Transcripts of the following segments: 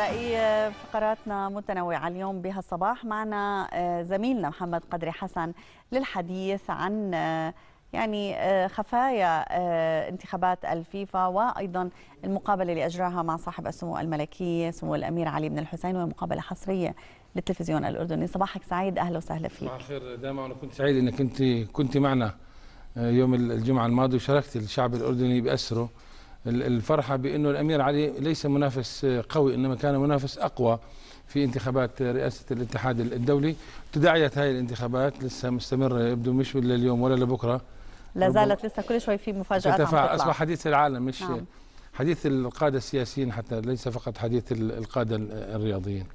الغذائية آه، فقراتنا متنوعة اليوم بها الصباح معنا آه، زميلنا محمد قدري حسن للحديث عن آه، يعني خفايا انتخابات الفيفا وأيضا المقابلة اللي أجراها مع صاحب السمو الملكية سمو الأمير علي بن الحسين ومقابلة حصرية للتلفزيون الأردني صباحك سعيد أهلا وسهلا فيك صباح الخير دائما أنا كنت سعيد أنك كنت معنا يوم الجمعة الماضي وشاركت الشعب الأردني بأسره الفرحة بأنه الأمير علي ليس منافس قوي إنما كان منافس أقوى في انتخابات رئاسة الاتحاد الدولي تداعيت هذه الانتخابات لسه مستمرة يبدو مش ولا اليوم ولا لبكرة لا زالت لسه كل شوي في مفاجآت أصبح حديث العالم مش نعم. حديث القادة السياسيين حتى ليس فقط حديث القادة الرياضيين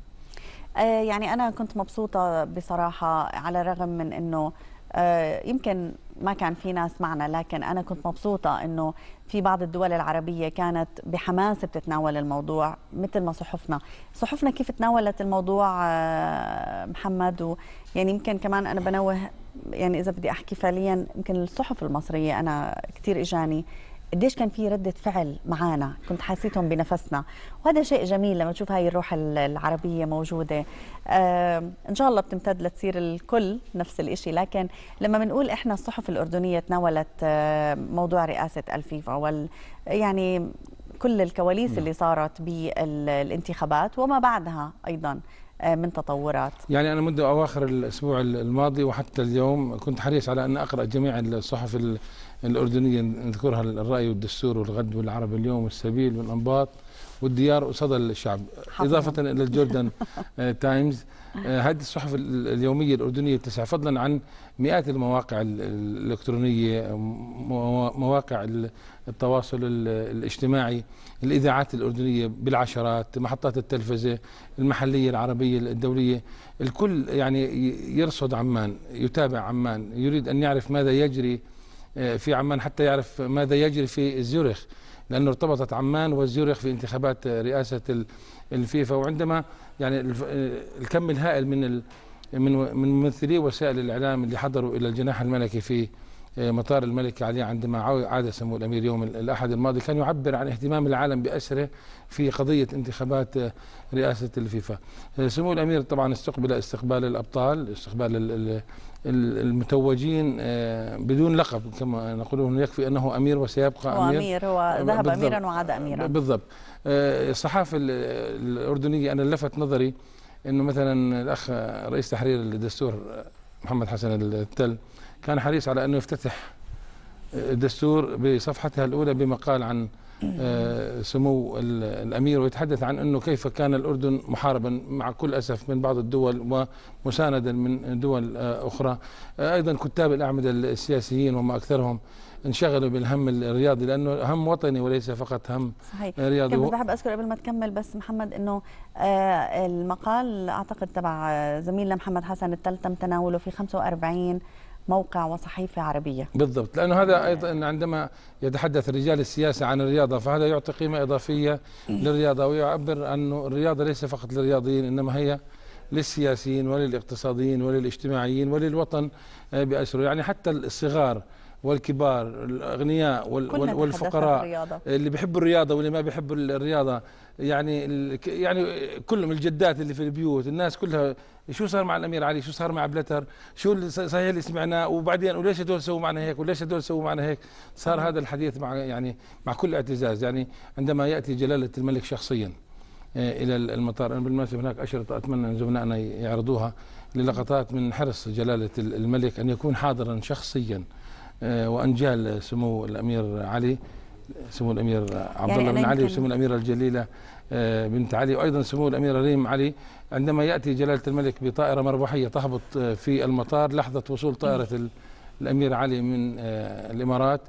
آه، يعني أنا كنت مبسوطة بصراحة على الرغم من أنه آه، يمكن ما كان في ناس معنا لكن أنا كنت مبسوطة أنه في بعض الدول العربية كانت بحماس بتتناول الموضوع مثل ما صحفنا صحفنا كيف تناولت الموضوع آه، محمد يعني يمكن كمان أنا بنوه يعني إذا بدي أحكي فعليا يمكن الصحف المصرية أنا كثير إجاني قديش كان في ردة فعل معانا كنت حاسيتهم بنفسنا وهذا شيء جميل لما تشوف هاي الروح العربية موجودة آه إن شاء الله بتمتد لتصير الكل نفس الإشي لكن لما بنقول إحنا الصحف الأردنية تناولت آه موضوع رئاسة الفيفا وال يعني كل الكواليس نعم. اللي صارت بالانتخابات وما بعدها أيضا آه، من تطورات يعني أنا منذ أواخر الأسبوع الماضي وحتى اليوم كنت حريص على أن أقرأ جميع الصحف الأردنية نذكرها الرأي والدستور والغد والعرب اليوم والسبيل والأنباط والديار وصدى الشعب حفظ. إضافة إلى الجوردن آه، تايمز آه، هذه الصحف اليومية الأردنية التسع فضلا عن مئات المواقع الإلكترونية مواقع التواصل الاجتماعي الإذاعات الأردنية بالعشرات محطات التلفزة المحلية العربية الدولية الكل يعني يرصد عمان يتابع عمان يريد أن يعرف ماذا يجري آه، في عمان حتى يعرف ماذا يجري في زيورخ لأنه ارتبطت عمان وزيورخ في انتخابات آه، رئاسة الفيفا وعندما يعني آه، الكم الهائل من من من ممثلي وسائل الإعلام اللي حضروا إلى الجناح الملكي في إيه، مطار الملك علي عندما عاد سمو الامير يوم الاحد الماضي كان يعبر عن اهتمام العالم باسره في قضيه انتخابات آه، رئاسه الفيفا. آه، سمو الامير طبعا استقبل استقبال الابطال، استقبال المتوجين آه، بدون لقب كما نقولون يكفي انه امير وسيبقى هو امير. امير هو ذهب اميرا وعاد اميرا. بالضبط. الصحافه الاردنيه انا لفت نظري انه مثلا الاخ رئيس تحرير الدستور محمد حسن التل كان حريص على أنه يفتتح الدستور بصفحتها الأولى بمقال عن آه، سمو الأمير ويتحدث عن أنه كيف كان الأردن محاربا مع كل أسف من بعض الدول ومساندا من دول آه، أخرى آه، أيضا كتاب الأعمدة السياسيين وما أكثرهم انشغلوا بالهم الرياضي لانه هم وطني وليس فقط هم صحيح. رياضي كنت بحب اذكر قبل ما تكمل بس محمد انه المقال اعتقد تبع زميلنا محمد حسن التل تم تناوله في 45 موقع وصحيفة عربية بالضبط لأنه هذا أيضا عندما يتحدث رجال السياسة عن الرياضة فهذا يعطي قيمة إضافية للرياضة ويعبر أنه الرياضة ليس فقط للرياضيين إنما هي للسياسيين وللاقتصاديين وللاجتماعيين وللوطن آه، بأسره يعني حتى الصغار والكبار الاغنياء والفقراء اللي بيحبوا الرياضه واللي ما بيحبوا الرياضه يعني يعني كلهم الجدات اللي في البيوت الناس كلها شو صار مع الامير علي شو صار مع بلتر شو اللي صحيح اللي سمعناه وبعدين وليش هدول سووا معنا هيك وليش هدول سووا معنا هيك صار هذا الحديث مع يعني مع كل اعتزاز يعني عندما ياتي جلاله الملك شخصيا آه، الى المطار انا بالمناسبه هناك اشرطه اتمنى ان زملائنا يعرضوها للقطات من حرص جلاله الملك ان يكون حاضرا شخصيا آه، وانجال سمو الامير علي سمو الامير عبد الله يعني بن علي وسمو الاميره الجليله آه، بنت علي وايضا سمو الاميره ريم علي عندما ياتي جلاله الملك بطائره مربوحيه تهبط آه، في المطار لحظه وصول طائره الامير علي من الامارات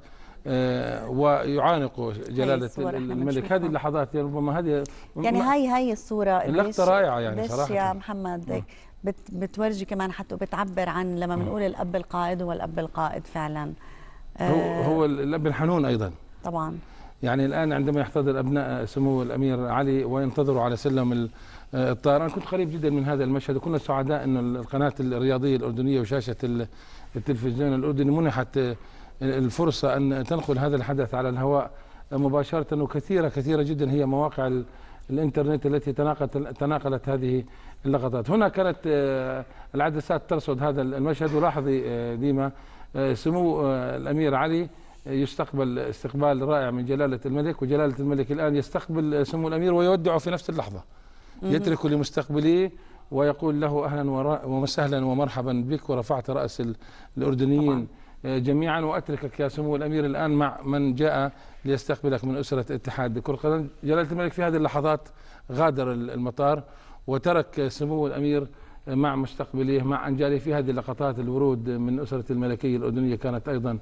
ويعانق جلالة الملك هذه اللحظات يعني ربما هذه يعني هاي هاي الصورة اللقطه رائعة يعني صراحة يا محمد نعم. بت بتورجي كمان حتى بتعبر عن لما آه. بنقول الاب القائد هو الاب القائد فعلا هو آه. هو الاب الحنون ايضا طبعا يعني الان عندما يحتضر ابناء سمو الامير علي وينتظروا على سلم آه، الطيران كنت قريب جدا من هذا المشهد وكنا سعداء انه القناه الرياضيه الاردنيه وشاشه التلفزيون الاردني منحت الفرصه ان تنقل هذا الحدث على الهواء مباشره وكثيره كثيره جدا هي مواقع الانترنت التي تناقلت تناقلت هذه اللقطات هنا كانت آه، العدسات ترصد هذا المشهد ولاحظي آه، ديما آه، سمو الأمير علي يستقبل استقبال رائع من جلالة الملك وجلالة الملك الآن يستقبل سمو الأمير ويودعه في نفس اللحظة يترك لمستقبليه ويقول له أهلا وسهلا ومرحبا بك ورفعت رأس الأردنيين جميعا واتركك يا سمو الامير الان مع من جاء ليستقبلك من اسره اتحاد كره القدم جلاله الملك في هذه اللحظات غادر المطار وترك سمو الأمير مع مستقبليه مع أنجاله في هذه اللقطات الورود من أسرة الملكية الأردنية كانت أيضا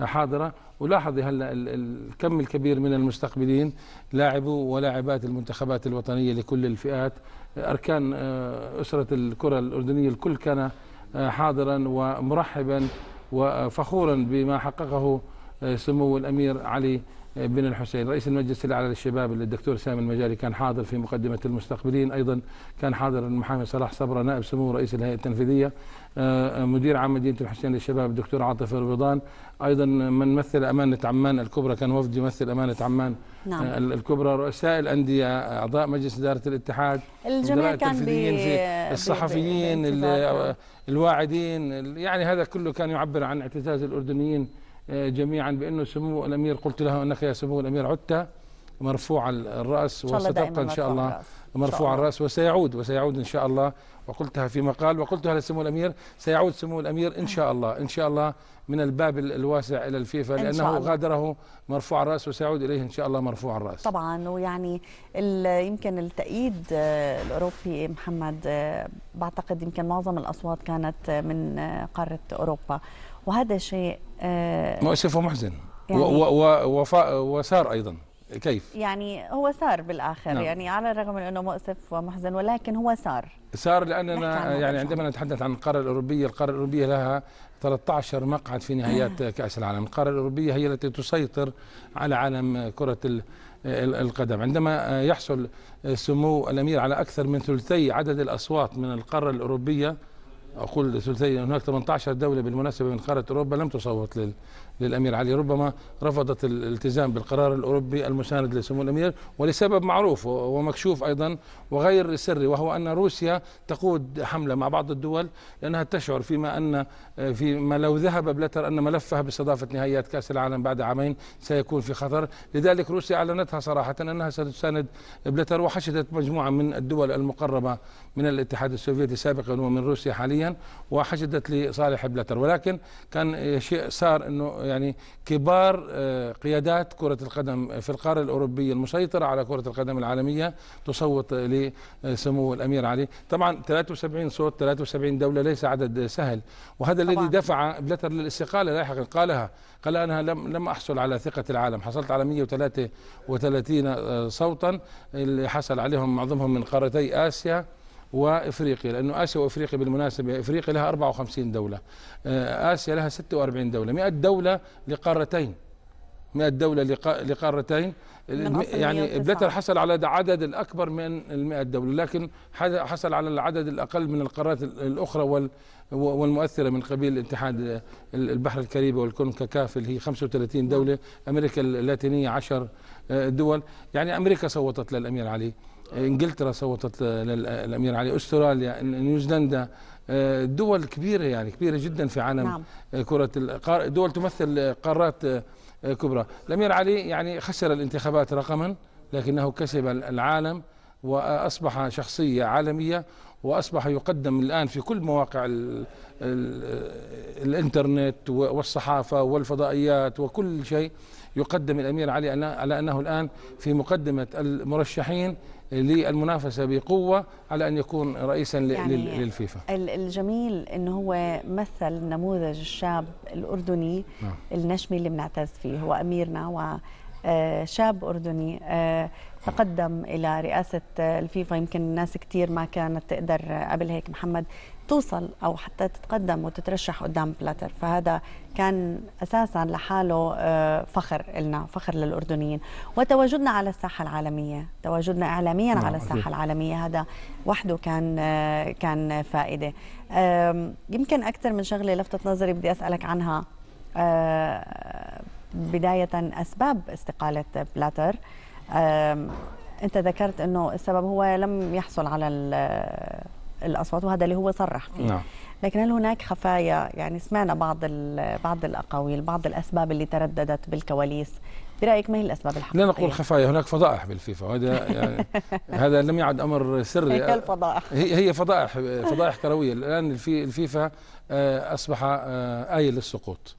حاضرة ولاحظ هلا الكم الكبير من المستقبلين لاعبوا ولاعبات المنتخبات الوطنية لكل الفئات أركان آه، أسرة الكرة الأردنية الكل كان آه، حاضرا ومرحبا وفخورا بما حققه آه، سمو الأمير علي بن الحسين رئيس المجلس الاعلى للشباب الدكتور سامي المجاري كان حاضر في مقدمه المستقبلين ايضا كان حاضر المحامي صلاح صبره نائب سمو رئيس الهيئه التنفيذيه آه، آه، مدير عام مدينه الحسين للشباب الدكتور عاطف الربيضان ايضا من مثل امانه عمان الكبرى كان وفد يمثل امانه عمان نعم. آه، الكبرى رؤساء الانديه اعضاء مجلس اداره الاتحاد الجميع كان بي... في الصحفيين الواعدين يعني هذا كله كان يعبر عن اعتزاز الاردنيين آه، جميعا بانه سمو الامير قلت له انك يا سمو الامير عدت مرفوع الراس وستبقى ان شاء الله مرفوع الرأس وسيعود وسيعود إن شاء الله وقلتها في مقال وقلتها لسمو الأمير سيعود سمو الأمير إن شاء الله إن شاء الله من الباب الواسع إلى الفيفا لأنه غادره مرفوع الرأس وسيعود إليه إن شاء الله مرفوع الرأس طبعا ويعني يمكن التأييد الأوروبي محمد بعتقد يمكن معظم الأصوات كانت من قارة أوروبا وهذا شيء آه، مؤسف ومحزن يعني ووفاء وسار أيضا كيف؟ يعني هو سار بالاخر نعم. يعني على الرغم من انه مؤسف ومحزن ولكن هو سار سار لاننا يعني عندما نتحدث عن القاره الاوروبيه، القاره الاوروبيه لها 13 مقعد في نهايات كاس العالم، القاره الاوروبيه هي التي تسيطر على عالم كره القدم، عندما يحصل سمو الامير على اكثر من ثلثي عدد الاصوات من القاره الاوروبيه اقول ثلثي هناك 18 دوله بالمناسبه من قاره اوروبا لم تصوت لل للامير علي ربما رفضت الالتزام بالقرار الاوروبي المساند لسمو الامير ولسبب معروف ومكشوف ايضا وغير سري وهو ان روسيا تقود حمله مع بعض الدول لانها تشعر فيما ان فيما لو ذهب بلتر ان ملفها باستضافه نهائيات كاس العالم بعد عامين سيكون في خطر لذلك روسيا اعلنتها صراحه انها ستساند بلتر وحشدت مجموعه من الدول المقربه من الاتحاد السوفيتي سابقا ومن روسيا حاليا وحشدت لصالح بلتر ولكن كان شيء صار انه يعني كبار آه، قيادات كرة القدم في القارة الأوروبية المسيطرة على كرة القدم العالمية تصوت لسمو آه، الأمير علي طبعا 73 صوت 73 دولة ليس عدد سهل وهذا طبعا. الذي دفع بلاتر للاستقالة لاحقا قالها قال أنا لم لم أحصل على ثقة العالم حصلت على 133 آه، صوتا اللي حصل عليهم معظمهم من قارتي آسيا وافريقيا لانه اسيا وافريقيا بالمناسبه افريقيا لها 54 دوله آه، اسيا لها 46 دوله 100 دوله لقارتين 100 دوله لقارتين يعني بلتر حصل على عدد الاكبر من ال 100 دوله لكن حصل على العدد الاقل من القارات الاخرى والمؤثره من قبيل الاتحاد آه، البحر الكاريبي والكونكاكاف اللي هي 35 دوله امريكا اللاتينيه 10 آه، دول يعني امريكا صوتت للامير علي آه، انجلترا صوتت للامير علي استراليا نيوزيلندا آه، دول كبيره يعني كبيره جدا في عالم نعم. كره دول تمثل قارات كبرى الامير علي يعني خسر الانتخابات رقما لكنه كسب العالم واصبح شخصيه عالميه واصبح يقدم الان في كل مواقع الـ الـ الانترنت والصحافه والفضائيات وكل شيء يقدم الامير علي على انه الان في مقدمه المرشحين للمنافسه بقوه على ان يكون رئيسا يعني للفيفا. الجميل انه هو مثل نموذج الشاب الاردني نعم. النشمي اللي بنعتز فيه هو اميرنا و آه، شاب أردني آه، تقدم إلى رئاسة آه، الفيفا يمكن الناس كتير ما كانت تقدر قبل هيك محمد توصل أو حتى تتقدم وتترشح قدام بلاتر فهذا كان أساسا لحاله فخر لنا فخر للأردنيين وتواجدنا على الساحة العالمية تواجدنا إعلاميا نعم، على الساحة العالمية هذا وحده كان كان فائدة يمكن أكثر من شغلة لفتت نظري بدي أسألك عنها بداية أسباب استقالة بلاتر أنت ذكرت أنه السبب هو لم يحصل على الأصوات وهذا اللي هو صرح فيه نعم. لكن هل هناك خفايا يعني سمعنا بعض بعض الأقاويل بعض الأسباب اللي ترددت بالكواليس برايك ما هي الاسباب الحقيقيه؟ لا نقول خفايا هناك فضائح بالفيفا وهذا يعني هذا لم يعد امر سري هي الفضائح هي فضائح فضائح كرويه الان الفيفا آه، اصبح آه، ايه للسقوط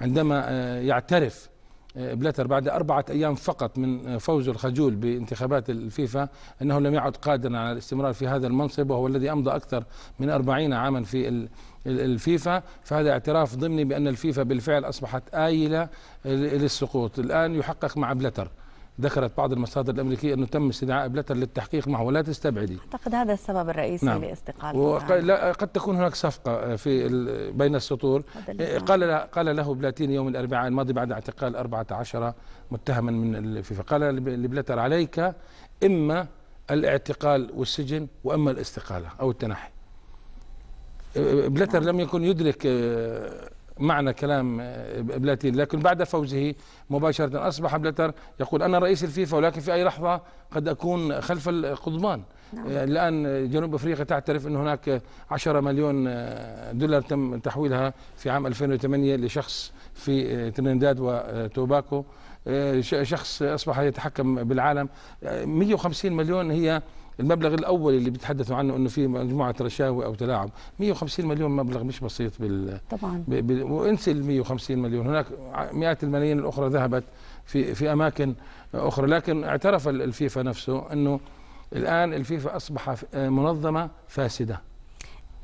عندما آه، يعترف آه، بلاتر بعد أربعة أيام فقط من آه، فوزه الخجول بانتخابات الفيفا أنه لم يعد قادرا على الاستمرار في هذا المنصب وهو الذي أمضى أكثر من أربعين عاما في الفيفا فهذا اعتراف ضمني بأن الفيفا بالفعل أصبحت آيلة للسقوط الآن يحقق مع بلاتر ذكرت بعض المصادر الامريكيه انه تم استدعاء بلتر للتحقيق معه ولا تستبعدي اعتقد هذا السبب الرئيسي نعم. لاستقالته وق... لا قد تكون هناك صفقه آه، في بين السطور آه، قال قال له بلاتيني يوم الاربعاء الماضي بعد اعتقال 14 متهما من الفيفا قال لبلتر عليك اما الاعتقال والسجن واما الاستقاله او التنحي آه، بلتر نعم. لم يكن يدرك معنى كلام آه، بلاتين لكن بعد فوزه مباشرة أصبح بلاتر يقول أنا رئيس الفيفا ولكن في أي لحظة قد أكون خلف القضبان نعم. آه، الآن جنوب أفريقيا تعترف أن هناك 10 مليون آه، دولار تم تحويلها في عام 2008 لشخص في ترينداد وتوباكو آه، شخص اصبح يتحكم بالعالم 150 آه، مليون هي المبلغ الاول اللي بيتحدثوا عنه انه في مجموعه رشاوي او تلاعب 150 مليون مبلغ مش بسيط بال طبعا بال... وانسى ال 150 مليون هناك مئات الملايين الاخرى ذهبت في في اماكن اخرى لكن اعترف الفيفا نفسه انه الان الفيفا اصبح آه، منظمه فاسده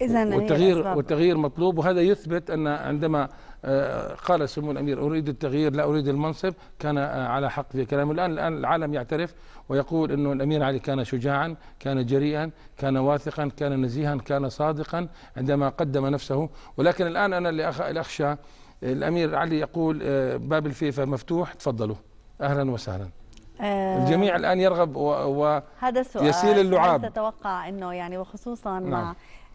إذا والتغيير والتغيير مطلوب وهذا يثبت أن عندما آه، قال سمو الأمير أريد التغيير لا أريد المنصب كان آه، على حق في كلامه الآن الآن العالم يعترف ويقول أنه الأمير علي كان شجاعا كان جريئا كان واثقا كان نزيها كان صادقا عندما قدم نفسه ولكن الآن أنا اللي أخشى الأمير علي يقول آه، باب الفيفا مفتوح تفضلوا أهلا وسهلا الجميع الآن يرغب ويسيل اللعاب هذا السؤال تتوقع أنه يعني وخصوصا نعم. مع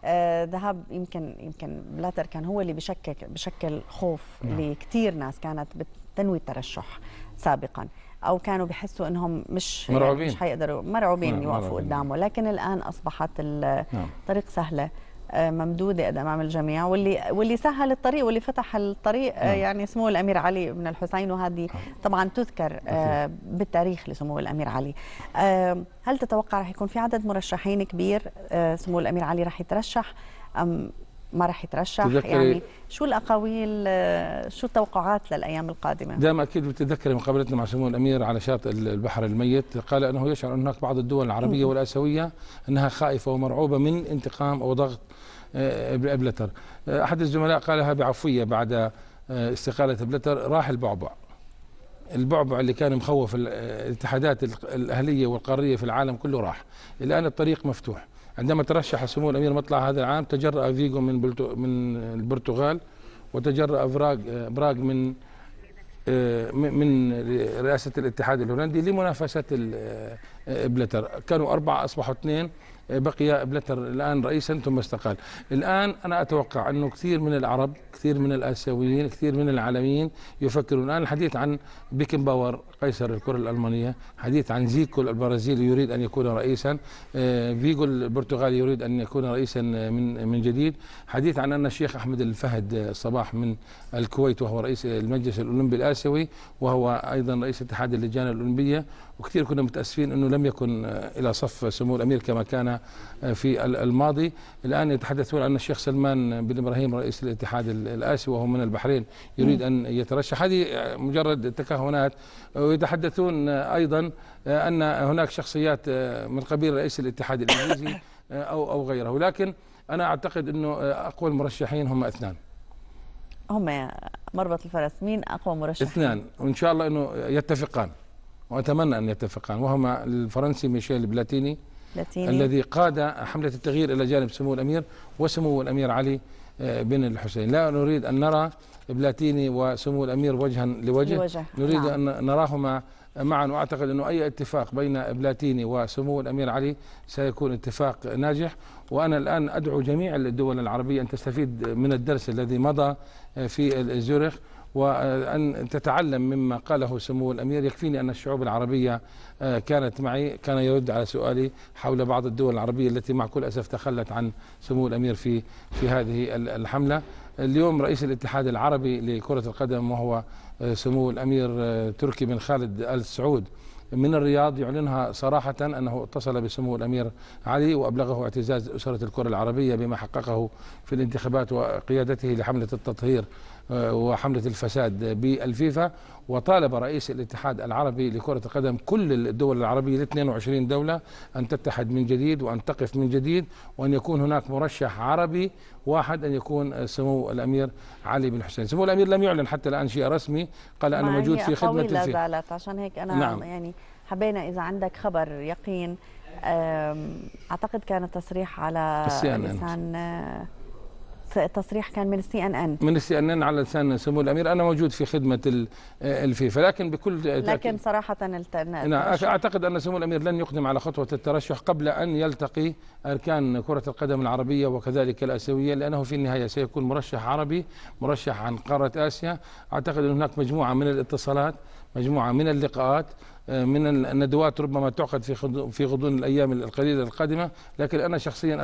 آه، ذهب يمكن يمكن بلاتر كان هو اللي بشكل بشكل خوف نعم. لكثير ناس كانت بتنوي الترشح سابقا او كانوا بحسوا انهم مش مرعوبين مش حيقدروا مرعوبين نعم، يوقفوا قدامه لكن الان اصبحت الطريق نعم. سهله آه، ممدوده امام الجميع واللي واللي سهل الطريق واللي فتح الطريق آه، نعم. يعني سمو الامير علي بن الحسين وهذه نعم. طبعا تذكر آه، بالتاريخ لسمو الامير علي هل تتوقع رح يكون في عدد مرشحين كبير سمو الامير علي رح يترشح ام ما راح يترشح يعني شو الاقاويل آه، شو التوقعات للايام القادمه؟ دائما اكيد بتتذكري مقابلتنا مع سمو الامير على شاطئ البحر الميت قال انه يشعر ان هناك بعض الدول العربيه والاسيويه انها خائفه ومرعوبه من انتقام او ضغط آه، بلتر آه، احد الزملاء قالها بعفويه بعد استقاله بلتر راح البعبع البعبع اللي كان مخوف الاتحادات الاهليه والقاريه في العالم كله راح الان الطريق مفتوح عندما ترشح سمو الامير مطلع هذا العام تجرأ فيجو من من البرتغال وتجرأ براغ براغ من آه، من رئاسه الاتحاد الهولندي لمنافسه آه، بلتر كانوا اربعه اصبحوا اثنين بقي بلتر الآن رئيسا ثم استقال الآن أنا أتوقع أنه كثير من العرب كثير من الآسيويين كثير من العالميين يفكرون الآن الحديث عن بيكن باور قيصر الكرة الألمانية حديث عن زيكو البرازيلي يريد أن يكون رئيسا آه، فيجو البرتغالي يريد أن يكون رئيسا آه، من من جديد حديث عن أن الشيخ أحمد الفهد آه، صباح من الكويت وهو رئيس المجلس الأولمبي الآسيوي وهو أيضا رئيس اتحاد اللجان الأولمبية وكثير كنا متاسفين انه لم يكن آه، الى صف سمو الامير كما كان آه، في الماضي الان يتحدثون عن الشيخ سلمان بن ابراهيم رئيس الاتحاد الاسيوي وهو من البحرين يريد ان يترشح هذه آه، مجرد تكهنات ويتحدثون ايضا ان هناك شخصيات من قبيل رئيس الاتحاد الانجليزي او او غيره لكن انا اعتقد انه اقوى المرشحين هم اثنان هم مربط الفرس مين اقوى مرشح اثنان وان شاء الله انه يتفقان وأتمنى أن يتفقان وهما الفرنسي ميشيل بلاتيني بلاتيني الذي قاد حملة التغيير إلى جانب سمو الأمير وسمو الأمير علي آه، بن الحسين لا نريد أن نرى بلاتيني وسمو الأمير وجها لوجه لوجه نريد نعم. أن نراهما معا وأعتقد أنه أي اتفاق بين بلاتيني وسمو الأمير علي سيكون اتفاق ناجح وأنا الآن أدعو جميع الدول العربية أن تستفيد من الدرس الذي مضى آه، في زيورخ وأن تتعلم مما قاله سمو الأمير يكفيني أن الشعوب العربية آه، كانت معي كان يرد على سؤالي حول بعض الدول العربية التي مع كل أسف تخلت عن سمو الأمير في في هذه الحملة اليوم رئيس الاتحاد العربي لكرة القدم وهو آه، سمو الأمير آه، تركي بن خالد آل سعود من الرياض يعلنها صراحة أنه اتصل بسمو الأمير علي وأبلغه اعتزاز أسرة الكرة العربية بما حققه في الانتخابات وقيادته لحملة التطهير آه، وحملة الفساد بالفيفا وطالب رئيس الاتحاد العربي لكرة القدم كل الدول العربية ال 22 دولة أن تتحد من جديد وأن تقف من جديد وأن يكون هناك مرشح عربي واحد أن يكون سمو الأمير علي بن حسين سمو الأمير لم يعلن حتى الآن شيء رسمي قال أنا موجود في خدمة الفيفا زالت عشان هيك أنا نعم. يعني حبينا إذا عندك خبر يقين أعتقد كان تصريح على لسان التصريح كان من السي ان ان من السي ان ان على لسان سمو الامير انا موجود في خدمه آه، الفيفا لكن بكل لكن صراحه الترشح. نعم اعتقد ان سمو الامير لن يقدم على خطوه الترشح قبل ان يلتقي اركان كره القدم العربيه وكذلك الاسيويه لانه في النهايه سيكون مرشح عربي مرشح عن قاره اسيا اعتقد ان هناك مجموعه من الاتصالات مجموعة من اللقاءات آه، من الندوات ربما تعقد في في غضون الايام القليله القادمه لكن انا شخصيا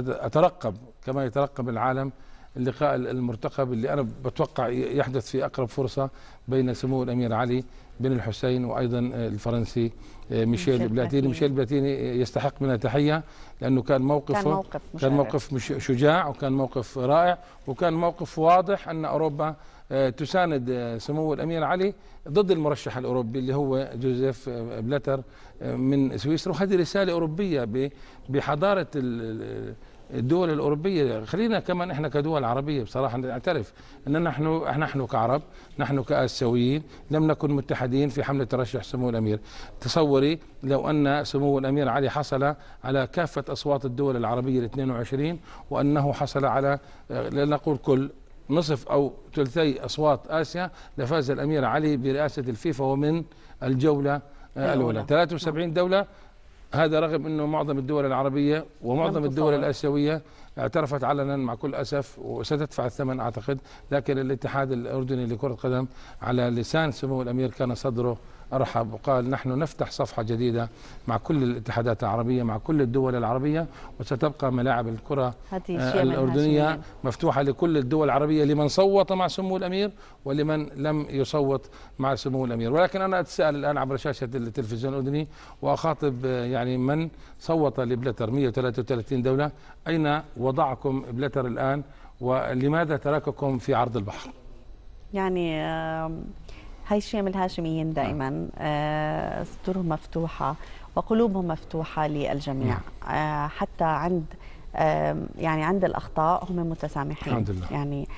اترقب كما يترقب العالم اللقاء المرتقب اللي انا بتوقع يحدث في اقرب فرصه بين سمو الامير علي بن الحسين وايضا آه، الفرنسي آه، ميشيل, بلاتيني ميشيل بلاتيني يستحق منها تحيه لانه كان موقفه كان موقف, كان موقف شجاع وكان موقف رائع وكان موقف واضح ان اوروبا آه، تساند آه، سمو الامير علي ضد المرشح الاوروبي اللي هو جوزيف آه، بلاتر من سويسرا وهذه رساله اوروبيه بحضاره الدول الاوروبيه خلينا كمان احنا كدول عربيه بصراحه نعترف ان نحن نحن كعرب نحن كاسيويين لم نكن متحدين في حمله ترشح سمو الامير تصوري لو ان سمو الامير علي حصل على كافه اصوات الدول العربيه ال 22 وانه حصل على لنقول كل نصف أو ثلثي أصوات آسيا لفاز الأمير علي برئاسة الفيفا ومن الجولة آه، الأولى 73 دولة هذا رغم أنه معظم الدول العربية ومعظم الدول الآسيوية اعترفت علنا مع كل أسف وستدفع الثمن أعتقد لكن الاتحاد الأردني لكرة قدم على لسان سمو الأمير كان صدره أرحب وقال نحن نفتح صفحة جديدة مع كل الاتحادات العربية مع كل الدول العربية وستبقى ملاعب الكرة آه، الأردنية مفتوحة لكل الدول العربية لمن صوت مع سمو الأمير ولمن لم يصوت مع سمو الأمير ولكن أنا أتساءل الآن عبر شاشة التلفزيون الأردني وأخاطب آه، يعني من صوت لبلتر 133 دولة أين وضعكم بلتر الآن ولماذا ترككم في عرض البحر يعني هاي شيم الهاشميين آه. دائما آه صدورهم مفتوحة وقلوبهم مفتوحة للجميع نعم. آه، حتى عند آه، يعني عند الأخطاء هم متسامحين الحمد لله. يعني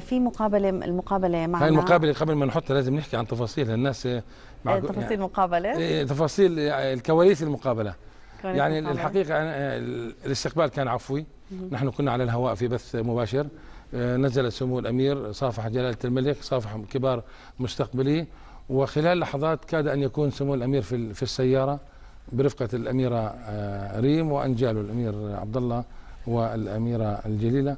في مقابلة المقابلة معنا هاي المقابلة قبل ما نحطها لازم نحكي عن تفاصيل الناس يعني تفاصيل إيه، يعني المقابلة تفاصيل الكواليس المقابلة يعني الحقيقة الاستقبال كان عفوي نحن كنا على الهواء في بث مباشر آه، نزل سمو الأمير صافح جلالة الملك صافح كبار مستقبليه وخلال لحظات كاد أن يكون سمو الأمير في, في السيارة برفقة الأميرة آه، ريم وأنجاله الأمير عبد الله والأميرة الجليلة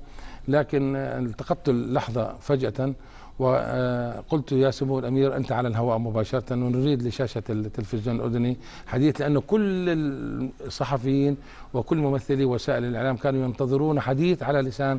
لكن آه، التقطت اللحظة فجأة وقلت يا سمو الأمير أنت على الهواء مباشرة ونريد لشاشة التلفزيون الأردني حديث لأنه كل الصحفيين وكل ممثلي وسائل الإعلام كانوا ينتظرون حديث على لسان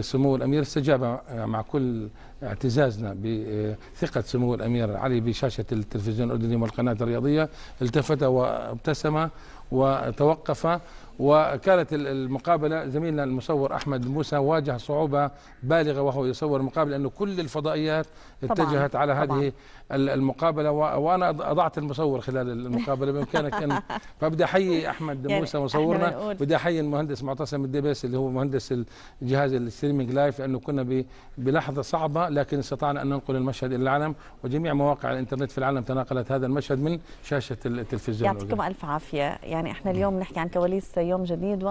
سمو الامير استجاب مع كل اعتزازنا بثقة سمو الأمير علي بشاشة التلفزيون الأردني والقناة الرياضية التفت وابتسم وتوقف وكانت المقابلة زميلنا المصور أحمد موسى واجه صعوبة بالغة وهو يصور المقابلة لأنه كل الفضائيات اتجهت طبعاً على هذه طبعاً المقابلة وأنا أضعت المصور خلال المقابلة بإمكانك أن فبدي أحيي أحمد يعني موسى مصورنا بدي أحيي المهندس معتصم الدبس اللي هو مهندس الجهاز الستريمينج لايف لأنه كنا بلحظة صعبة لكن استطعنا أن ننقل المشهد إلى العالم وجميع مواقع الإنترنت في العالم تناقلت هذا المشهد من شاشة التلفزيون يعطيكم ألف عافية يعني إحنا نعم. اليوم نحكي عن كواليس يوم جديد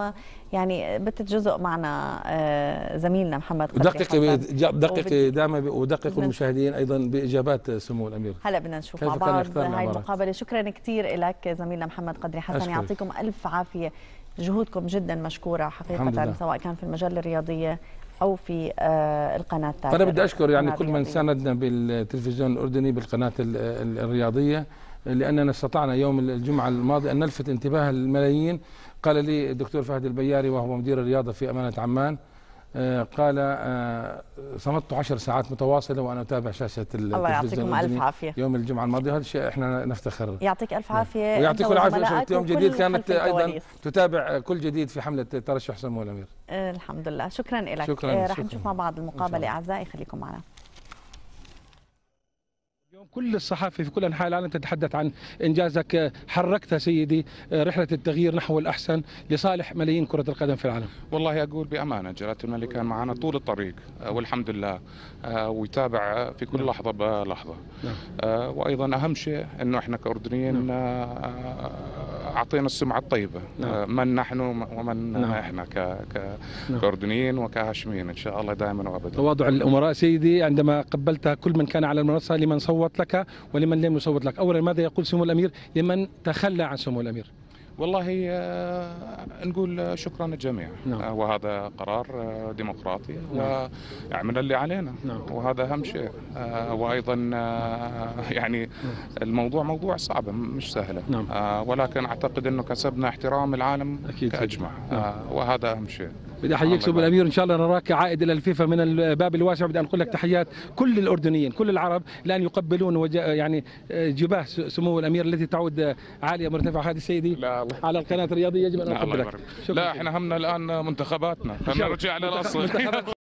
ويعني بتت جزء معنا آه، زميلنا محمد دقيقي دقيقي دائما ودققوا المشاهدين أيضا بإجابات سمو الأمير هلا بدنا نشوف مع بعض هاي المقابلة شكرا كثير لك زميلنا محمد قدري حسن يعطيكم ألف عافية جهودكم جدا مشكورة حقيقة سواء كان في المجال الرياضية او في آه، القناه التابعه. انا بدي اشكر يعني كل من ساندنا بالتلفزيون الاردني بالقناه الرياضيه لاننا استطعنا يوم الجمعه الماضي ان نلفت انتباه الملايين قال لي الدكتور فهد البياري وهو مدير الرياضه في امانه عمان آه، قال آه، صمت عشر ساعات متواصلة وأنا أتابع شاشة الله يعطيكم ألف عافية يوم الجمعة الماضية هذا الشيء إحنا نفتخر يعطيك ألف نعم. عافية ويعطيك العافية يوم جديد كانت أيضا تتابع كل جديد في حملة ترشح سمو الأمير آه، الحمد لله شكرا لك شكرا رح نشوف مع بعض المقابلة أعزائي خليكم معنا كل الصحافة في كل أنحاء العالم تتحدث عن إنجازك حركت سيدي رحلة التغيير نحو الأحسن لصالح ملايين كرة القدم في العالم والله أقول بأمانة جلالة الملك كان معنا طول الطريق آه، والحمد لله آه، ويتابع في كل نعم. لحظة بلحظة نعم. آه، وأيضا أهم شيء أنه إحنا كأردنيين نعم. أعطينا السمعة الطيبة من نحن ومن إحنا كأردنيين وكهاشميين إن شاء الله دائما وأبدا تواضع الأمراء سيدي عندما قبلت كل من كان على المنصة لمن صوت يصوت لك ولمن لم يصوت لك أولا ماذا يقول سمو الأمير لمن تخلى عن سمو الأمير والله آه، نقول شكرا للجميع نعم. آه، وهذا قرار آه، ديمقراطي نعم. ويعمل اللي علينا نعم. وهذا اهم شيء وايضا يعني نعم. الموضوع موضوع صعب مش سهله نعم. ولكن اعتقد انه كسبنا احترام العالم أكيد كاجمع نعم. وهذا اهم شيء بدي احييك سمو الامير ان شاء الله نراك عائد الى الفيفا من الباب الواسع بدي اقول لك تحيات كل الاردنيين كل العرب لان يقبلون وج... يعني آه، جباه سمو الامير التي تعود آه، عاليه مرتفعه هذه سيدي على القناه الرياضيه يجب ان اقبلك لا احنا همنا الان منتخباتنا خلينا نرجع للاصل